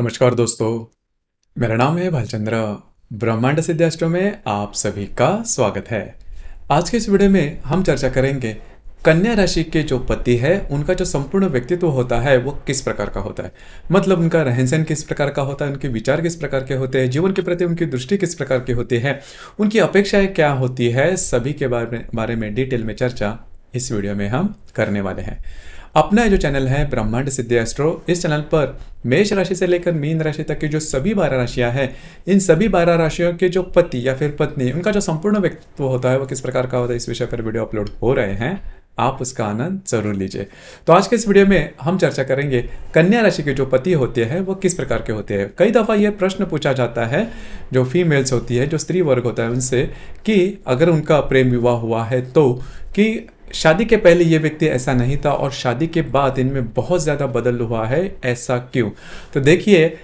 नमस्कार दोस्तों मेरा नाम है भालचंद्र ब्रह्मांड सिद्धास्ट्रो में आप सभी का स्वागत है आज के इस वीडियो में हम चर्चा करेंगे कन्या राशि के जो पति है उनका जो संपूर्ण व्यक्तित्व होता है वो किस प्रकार का होता है मतलब उनका रहन सहन किस प्रकार का होता है उनके विचार किस प्रकार के होते हैं जीवन के प्रति उनकी दृष्टि किस प्रकार की होती है उनकी अपेक्षाएं क्या होती है सभी के बारे में बारे में डिटेल में चर्चा इस वीडियो में हम करने वाले हैं अपना जो चैनल है ब्रह्मांड सिद्धि एस्ट्रो इस चैनल पर मेष राशि से लेकर मीन राशि तक की जो सभी बारह राशियां हैं इन सभी बारह राशियों के जो पति या फिर पत्नी उनका जो संपूर्ण व्यक्तित्व होता है वो किस प्रकार का होता है इस विषय पर वीडियो अपलोड हो रहे हैं आप उसका आनंद जरूर लीजिए तो आज के इस वीडियो में हम चर्चा करेंगे कन्या राशि के जो पति होते हैं वो किस प्रकार के होते हैं कई दफ़ा ये प्रश्न पूछा जाता है जो फीमेल्स होती है जो स्त्री वर्ग होता है उनसे कि अगर उनका प्रेम विवाह हुआ है तो कि शादी के पहले ये व्यक्ति ऐसा नहीं था और शादी के बाद इनमें बहुत ज़्यादा बदल हुआ है ऐसा क्यों तो देखिए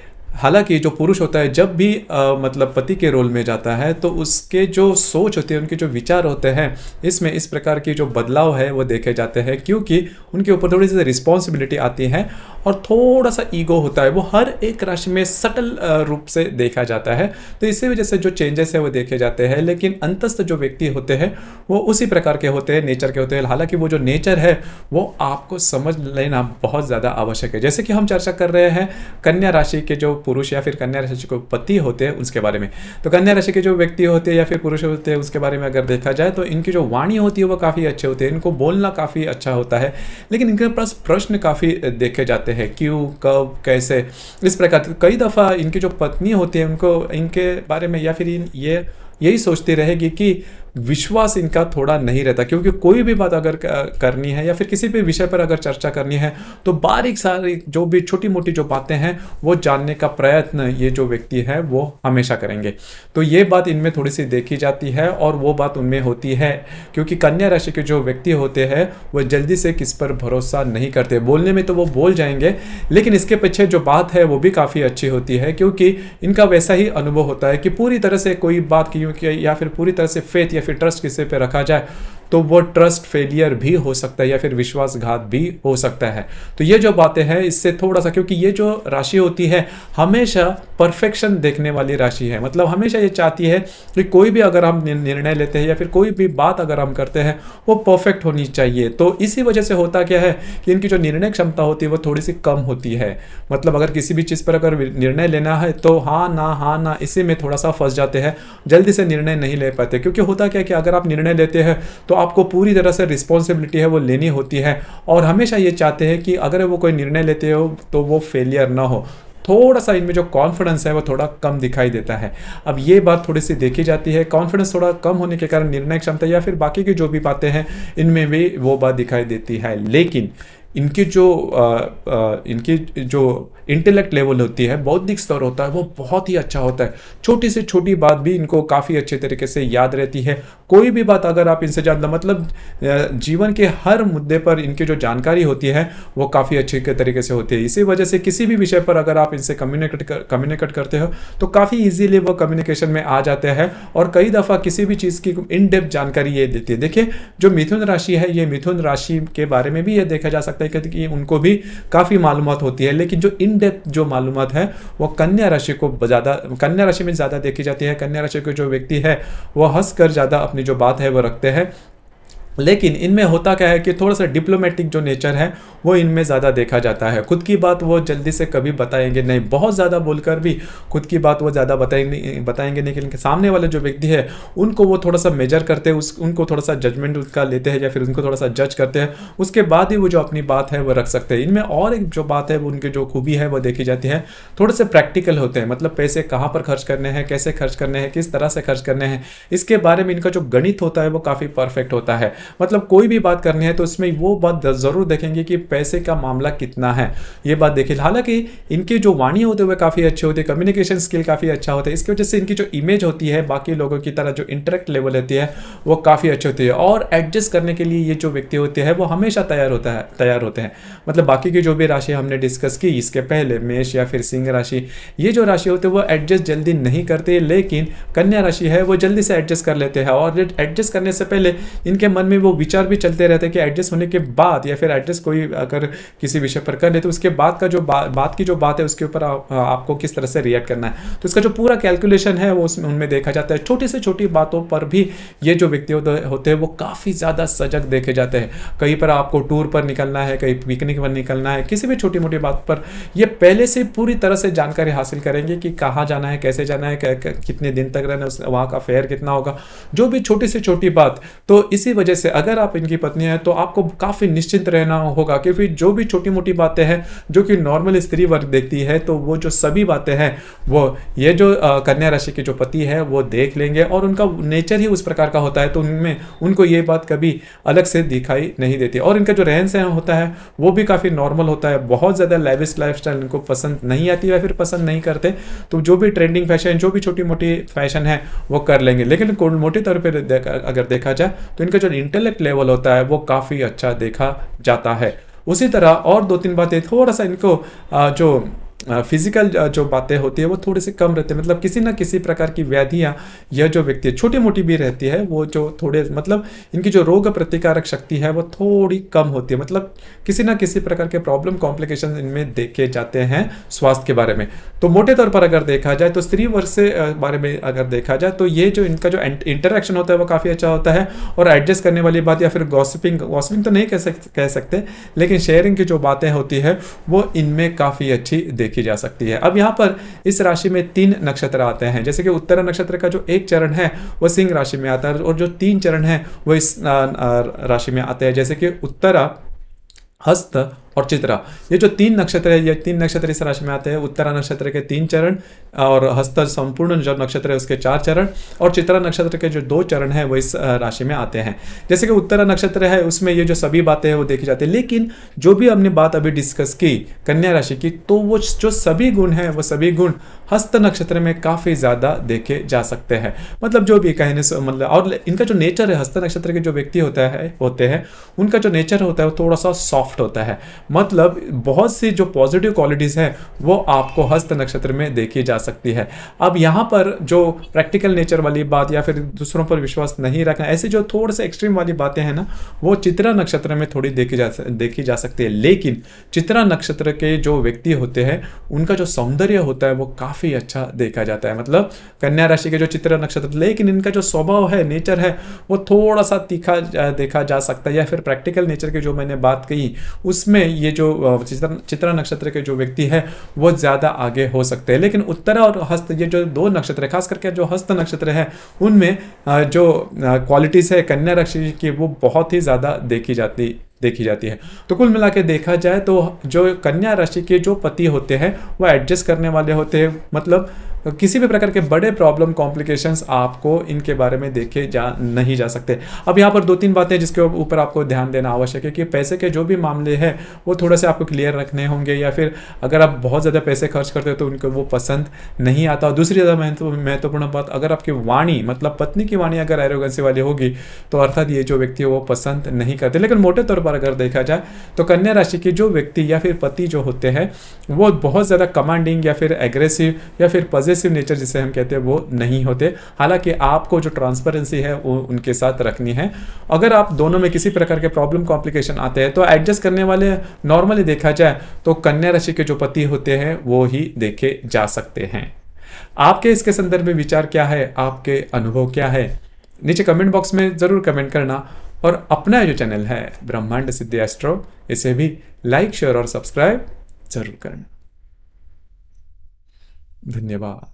हालांकि जो पुरुष होता है जब भी आ, मतलब पति के रोल में जाता है तो उसके जो सोच होती है उनके जो विचार होते हैं इसमें इस प्रकार के जो बदलाव है वो देखे जाते हैं क्योंकि उनके ऊपर थोड़ी सी रिस्पॉन्सिबिलिटी आती है और थोड़ा सा ईगो होता है वो हर एक राशि में सटल रूप से देखा जाता है तो इसी वजह से जो चेंजेस है वो देखे जाते हैं लेकिन अंतस्थ जो व्यक्ति होते हैं वो उसी प्रकार के होते हैं नेचर के होते हैं हालांकि वो जो नेचर है वो आपको समझ लेना बहुत ज़्यादा आवश्यक है जैसे कि हम चर्चा कर रहे हैं कन्या राशि के जो पुरुष या फिर कन्या राशि के पति होते हैं उसके बारे में तो कन्या राशि के जो व्यक्ति होते हैं या फिर पुरुष होते हैं उसके बारे में अगर देखा जाए तो इनकी जो वाणी होती है वो काफ़ी अच्छे होते हैं इनको बोलना काफ़ी अच्छा होता है लेकिन इनके पास प्रश्न काफ़ी देखे जाते हैं हैं क्यों कब कैसे इस प्रकार कई दफ़ा इनकी जो पत्नी होती है उनको इनके बारे में या फिर इन ये यही सोचती रहेगी कि विश्वास इनका थोड़ा नहीं रहता क्योंकि कोई भी बात अगर करनी है या फिर किसी भी विषय पर अगर चर्चा करनी है तो बारीक सारी जो भी छोटी मोटी जो बातें हैं वो जानने का प्रयत्न ये जो व्यक्ति है वो हमेशा करेंगे तो ये बात इनमें थोड़ी सी देखी जाती है और वो बात उनमें होती है क्योंकि कन्या राशि के जो व्यक्ति होते हैं वो जल्दी से किस पर भरोसा नहीं करते बोलने में तो वो बोल जाएंगे लेकिन इसके पीछे जो बात है वो भी काफ़ी अच्छी होती है क्योंकि इनका वैसा ही अनुभव होता है कि पूरी तरह से कोई बात की या फिर पूरी तरह से फेथ या सेफ इंटरेस्ट किसी पे रखा जाए तो वो ट्रस्ट फेलियर भी हो सकता है या फिर विश्वासघात भी हो सकता है तो ये जो बातें हैं इससे थोड़ा सा क्योंकि ये जो राशि होती है हमेशा परफेक्शन देखने वाली राशि है मतलब हमेशा ये चाहती है कि कोई भी अगर हम निर्णय लेते हैं या फिर कोई भी बात अगर हम करते हैं वो परफेक्ट होनी चाहिए तो इसी वजह से होता क्या है कि इनकी जो निर्णय क्षमता होती है वो थोड़ी सी कम होती है मतलब अगर किसी भी चीज़ पर अगर निर्णय लेना है तो हाँ ना हाँ ना इसी में थोड़ा सा फंस जाते हैं जल्दी से निर्णय नहीं ले पाते क्योंकि होता क्या है कि अगर आप निर्णय लेते हैं तो आपको पूरी तरह से रिस्पॉन्सिबिलिटी है वो लेनी होती है और हमेशा ये चाहते हैं कि अगर वो कोई निर्णय लेते हो तो वो फेलियर ना हो थोड़ा सा इनमें जो कॉन्फिडेंस है वो थोड़ा कम दिखाई देता है अब ये बात थोड़ी सी देखी जाती है कॉन्फिडेंस थोड़ा कम होने के कारण निर्णय क्षमता या फिर बाकी की जो भी बातें हैं इनमें भी वो बात दिखाई देती है लेकिन इनकी जो आ, आ, इनकी जो इंटेलेक्ट लेवल होती है बौद्धिक स्तर होता है वो बहुत ही अच्छा होता है छोटी से छोटी बात भी इनको काफ़ी अच्छे तरीके से याद रहती है कोई भी बात अगर आप इनसे जानते मतलब जीवन के हर मुद्दे पर इनकी जो जानकारी होती है वो काफ़ी अच्छे तरीके से होती है इसी वजह से किसी भी विषय पर अगर आप इनसे कम्युनिकेट कर, कम्युनिकेट करते हो तो काफ़ी ईजीली वो कम्युनिकेशन में आ जाते हैं और कई दफ़ा किसी भी चीज़ की इन डेप्थ जानकारी ये देती है देखिए जो मिथुन राशि है ये मिथुन राशि के बारे में भी ये देखा जा सकता है है की उनको भी काफ़ी मालूम होती है लेकिन जो इन डेप्थ जो मालूम है वो कन्या राशि को ज़्यादा कन्या राशि में ज़्यादा देखी जाती है कन्या राशि के जो व्यक्ति है वह हंस कर ज़्यादा अपनी जो बात है वह रखते हैं लेकिन इनमें होता क्या है कि थोड़ा सा डिप्लोमेटिक जो नेचर है वो इनमें ज़्यादा देखा जाता है खुद की बात वो जल्दी से कभी बताएंगे नहीं बहुत ज़्यादा बोलकर भी खुद की बात वो ज़्यादा बताएंगे बताएंगे नहीं लेकिन सामने वाला जो व्यक्ति है उनको वो थोड़ा सा मेजर करते हैं उस उनको थोड़ा सा जजमेंट उसका लेते हैं या फिर उनको थोड़ा सा जज करते हैं उसके बाद ही वो जो अपनी बात है वो रख सकते हैं इनमें और एक जो बात है वो उनकी जो खूबी है वो देखी जाती है थोड़े से प्रैक्टिकल होते हैं मतलब पैसे कहाँ पर खर्च करने हैं कैसे खर्च करने हैं किस तरह से खर्च करने हैं इसके बारे में इनका जो गणित होता है वो काफ़ी परफेक्ट होता है मतलब कोई भी बात करनी है तो उसमें वो बात ज़रूर देखेंगे कि पैसे का मामला कितना है ये बात देखें हालांकि इनके जो वाणी होते हुए काफ़ी अच्छे होते हैं कम्युनिकेशन स्किल काफ़ी अच्छा होता है इसकी वजह से इनकी जो इमेज होती है बाकी लोगों की तरह जो इंटरेक्ट लेवल होती है वो काफ़ी अच्छी होती है और एडजस्ट करने के लिए ये जो व्यक्ति होते हैं वो हमेशा तैयार होता है तैयार होते हैं मतलब बाकी की जो भी राशि हमने डिस्कस की इसके पहले मेष या फिर सिंह राशि ये जो राशि होते हैं वो एडजस्ट जल्दी नहीं करते लेकिन कन्या राशि है वो जल्दी से एडजस्ट कर लेते हैं और एडजस्ट करने से पहले इनके मन में में वो विचार भी चलते रहते हैं कि एडजस्ट होने के बाद या फिर एडजस्ट कोई अगर किसी विषय पर कर ले तो उसके बाद का जो बा, बात की जो बात है उसके ऊपर आपको किस तरह से रिएक्ट करना है तो इसका जो पूरा कैलकुलेशन है वो उसमें उनमें देखा जाता है छोटी से छोटी बातों पर भी ये जो व्यक्ति होते हैं वो काफ़ी ज़्यादा सजग देखे जाते हैं कहीं पर आपको टूर पर निकलना है कहीं पिकनिक पर निकलना है किसी भी छोटी मोटी बात पर ये पहले से पूरी तरह से जानकारी हासिल करेंगे कि कहाँ जाना है कैसे जाना है कितने दिन तक रहना है वहाँ का फेयर कितना होगा जो भी छोटी से छोटी बात तो इसी वजह से से अगर आप इनकी पत्नी हैं तो आपको काफ़ी निश्चिंत रहना होगा क्योंकि जो भी छोटी मोटी बातें हैं जो कि नॉर्मल स्त्री वर्ग देखती है तो वो जो सभी बातें हैं वो ये जो कन्या राशि के जो पति है वो देख लेंगे और उनका नेचर ही उस प्रकार का होता है तो उनमें उनको ये बात कभी अलग से दिखाई नहीं देती और इनका जो रहन सहन होता है वो भी काफ़ी नॉर्मल होता है बहुत ज़्यादा लेविस्ट लाइफ इनको पसंद नहीं आती या फिर पसंद नहीं करते तो जो भी ट्रेंडिंग फैशन जो भी छोटी मोटी फैशन है वो कर लेंगे लेकिन मोटे तौर पर अगर देखा जाए तो इनका जो इंटेलेक्ट लेवल होता है वो काफ़ी अच्छा देखा जाता है उसी तरह और दो तीन बातें थोड़ा सा इनको जो फिजिकल जो बातें होती है वो थोड़े से कम रहते हैं मतलब किसी ना किसी प्रकार की व्याधियाँ यह जो व्यक्ति है छोटी मोटी भी रहती है वो जो थोड़े मतलब इनकी जो रोग प्रतिकारक शक्ति है वो थोड़ी कम होती है मतलब किसी ना किसी प्रकार के प्रॉब्लम कॉम्प्लिकेशन इनमें देखे जाते हैं स्वास्थ्य के बारे में तो मोटे तौर पर अगर देखा जाए तो स्त्री वर्ष से बारे में अगर देखा जाए तो ये जो इनका जो इंटरेक्शन होता है वो काफ़ी अच्छा होता है और एडजस्ट करने वाली बात या फिर गॉसिपिंग गॉसिपिंग तो नहीं कह कह सकते लेकिन शेयरिंग की जो बातें होती है वो इनमें काफ़ी अच्छी देखी देखी जा सकती है अब यहाँ पर इस राशि में तीन नक्षत्र आते हैं जैसे कि उत्तर नक्षत्र का जो एक चरण है वह सिंह राशि में आता है और जो तीन चरण है वह इस राशि में आते हैं जैसे कि उत्तरा हस्त और चित्रा ये जो तीन नक्षत्र है ये तीन नक्षत्र इस राशि में आते हैं उत्तरा नक्षत्र के तीन चरण और हस्त संपूर्ण जो नक्षत्र है उसके चार चरण और चित्रा नक्षत्र के जो दो चरण है वो इस राशि में आते हैं जैसे कि उत्तरा नक्षत्र है उसमें ये जो सभी बातें हैं वो देखी जाती है लेकिन जो भी हमने बात अभी डिस्कस की कन्या राशि की तो वो जो सभी गुण हैं वो सभी गुण हस्त नक्षत्र में काफ़ी ज़्यादा देखे जा सकते हैं मतलब जो भी कहने से मतलब और इनका जो नेचर है हस्त नक्षत्र के जो व्यक्ति होता है होते हैं उनका जो नेचर होता है वो थोड़ा सा सॉफ्ट होता है मतलब बहुत सी जो पॉजिटिव क्वालिटीज़ हैं वो आपको हस्त नक्षत्र में देखी जा सकती है अब यहाँ पर जो प्रैक्टिकल नेचर वाली बात या फिर दूसरों पर विश्वास नहीं रखना ऐसे जो थोड़े से एक्सट्रीम वाली बातें हैं ना वो चित्रा नक्षत्र में थोड़ी देखी जा देखी जा सकती है लेकिन चित्रा नक्षत्र के जो व्यक्ति होते हैं उनका जो सौंदर्य होता है वो काफ़ी अच्छा देखा जाता है मतलब कन्या राशि के जो चित्रा नक्षत्र लेकिन इनका जो स्वभाव है नेचर है वो थोड़ा सा तीखा देखा जा सकता है या फिर प्रैक्टिकल नेचर की जो मैंने बात कही उसमें ये जो चित्रा नक्षत्र के जो व्यक्ति है वो ज़्यादा आगे हो सकते हैं लेकिन उत्तरा और हस्त ये जो दो नक्षत्र खास करके जो हस्त नक्षत्र है उनमें जो क्वालिटीज़ है कन्या राशि की वो बहुत ही ज़्यादा देखी जाती देखी जाती है तो कुल मिला देखा जाए तो जो कन्या राशि के जो पति होते हैं वह एडजस्ट करने वाले होते हैं मतलब किसी भी प्रकार के बड़े प्रॉब्लम कॉम्प्लिकेशंस आपको इनके बारे में देखे जा नहीं जा सकते अब यहाँ पर दो तीन बातें जिसके ऊपर आपको ध्यान देना आवश्यक है कि पैसे के जो भी मामले हैं वो थोड़े से आपको क्लियर रखने होंगे या फिर अगर आप बहुत ज़्यादा पैसे खर्च करते हो तो उनको वो पसंद नहीं आता और दूसरी ज़्यादा महत्वपूर्ण बात अगर आपकी वाणी मतलब पत्नी की वाणी अगर एरोगेंसी वाली होगी तो अर्थात ये जो व्यक्ति है वो पसंद नहीं करते लेकिन मोटे तौर पर अगर देखा जाए तो कन्या राशि के जो व्यक्ति या फिर पति जो होते हैं वो बहुत ज़्यादा कमांडिंग या फिर एग्रेसिव या फिर पॉजिटिव नेचर जिसे हम कहते हैं वो नहीं होते हालांकि आपको जो ट्रांसपेरेंसी है वो उनके साथ रखनी है अगर आप दोनों में किसी प्रकार के प्रॉब्लम कॉम्प्लिकेशन आते हैं तो एडजस्ट करने वाले नॉर्मली देखा जाए तो कन्या राशि के जो पति होते हैं वो ही देखे जा सकते हैं आपके इसके संदर्भ में विचार क्या है आपके अनुभव क्या है नीचे कमेंट बॉक्स में ज़रूर कमेंट करना और अपना जो चैनल है ब्रह्मांड सिद्धि एस्ट्रो इसे भी लाइक शेयर और सब्सक्राइब जरूर करना धन्यवाद